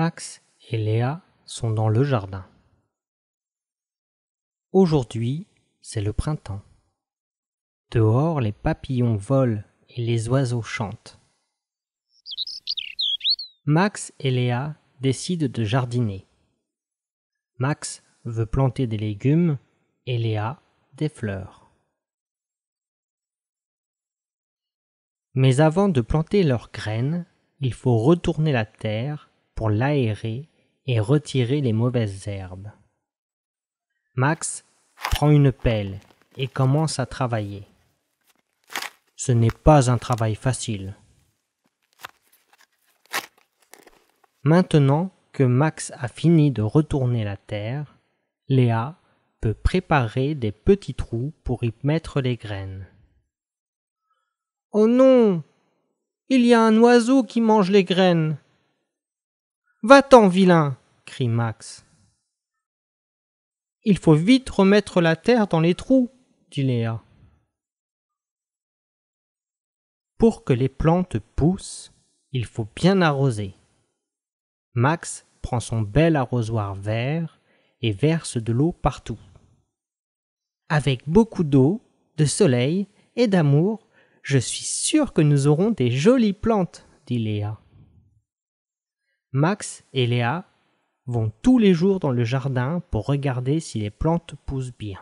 Max et Léa sont dans le jardin. Aujourd'hui, c'est le printemps. Dehors, les papillons volent et les oiseaux chantent. Max et Léa décident de jardiner. Max veut planter des légumes et Léa des fleurs. Mais avant de planter leurs graines, il faut retourner la terre pour l'aérer et retirer les mauvaises herbes. Max prend une pelle et commence à travailler. Ce n'est pas un travail facile. Maintenant que Max a fini de retourner la terre, Léa peut préparer des petits trous pour y mettre les graines. Oh non Il y a un oiseau qui mange les graines Va-t'en, vilain crie Max. Il faut vite remettre la terre dans les trous, dit Léa. Pour que les plantes poussent, il faut bien arroser. Max prend son bel arrosoir vert et verse de l'eau partout. Avec beaucoup d'eau, de soleil et d'amour, je suis sûr que nous aurons des jolies plantes, dit Léa. Max et Léa vont tous les jours dans le jardin pour regarder si les plantes poussent bien.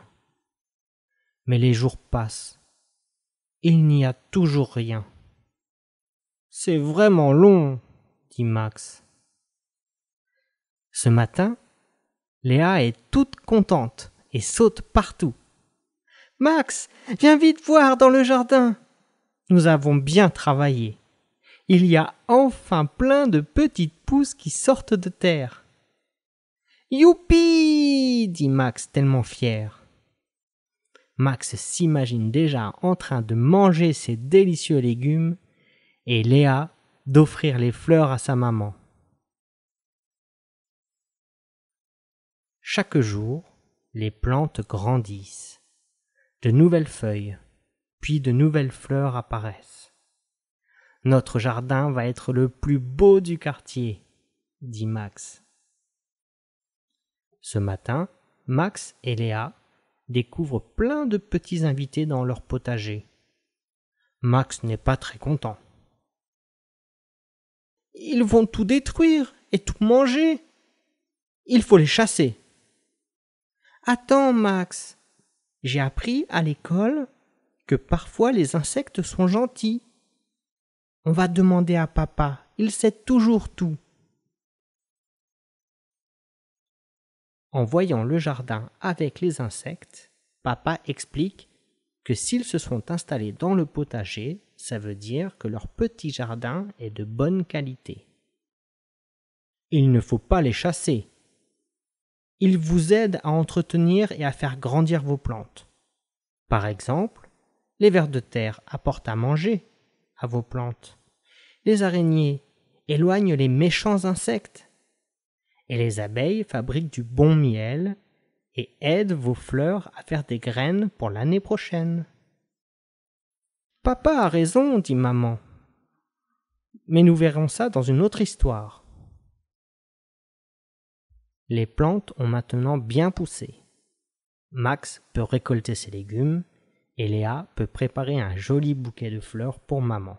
Mais les jours passent. Il n'y a toujours rien. C'est vraiment long, dit Max. Ce matin, Léa est toute contente et saute partout. Max, viens vite voir dans le jardin. Nous avons bien travaillé il y a enfin plein de petites pousses qui sortent de terre. Youpi dit Max tellement fier. Max s'imagine déjà en train de manger ses délicieux légumes et Léa d'offrir les fleurs à sa maman. Chaque jour, les plantes grandissent. De nouvelles feuilles, puis de nouvelles fleurs apparaissent. Notre jardin va être le plus beau du quartier, dit Max. Ce matin, Max et Léa découvrent plein de petits invités dans leur potager. Max n'est pas très content. Ils vont tout détruire et tout manger. Il faut les chasser. Attends, Max. J'ai appris à l'école que parfois les insectes sont gentils on va demander à papa. Il sait toujours tout. En voyant le jardin avec les insectes, papa explique que s'ils se sont installés dans le potager, ça veut dire que leur petit jardin est de bonne qualité. Il ne faut pas les chasser. Ils vous aident à entretenir et à faire grandir vos plantes. Par exemple, les vers de terre apportent à manger à vos plantes. Les araignées éloignent les méchants insectes. Et les abeilles fabriquent du bon miel et aident vos fleurs à faire des graines pour l'année prochaine. Papa a raison, dit maman. Mais nous verrons ça dans une autre histoire. Les plantes ont maintenant bien poussé. Max peut récolter ses légumes et Léa peut préparer un joli bouquet de fleurs pour maman.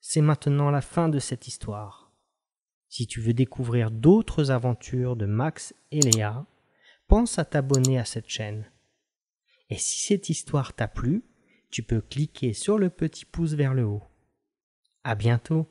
C'est maintenant la fin de cette histoire. Si tu veux découvrir d'autres aventures de Max et Léa, pense à t'abonner à cette chaîne. Et si cette histoire t'a plu, tu peux cliquer sur le petit pouce vers le haut. À bientôt!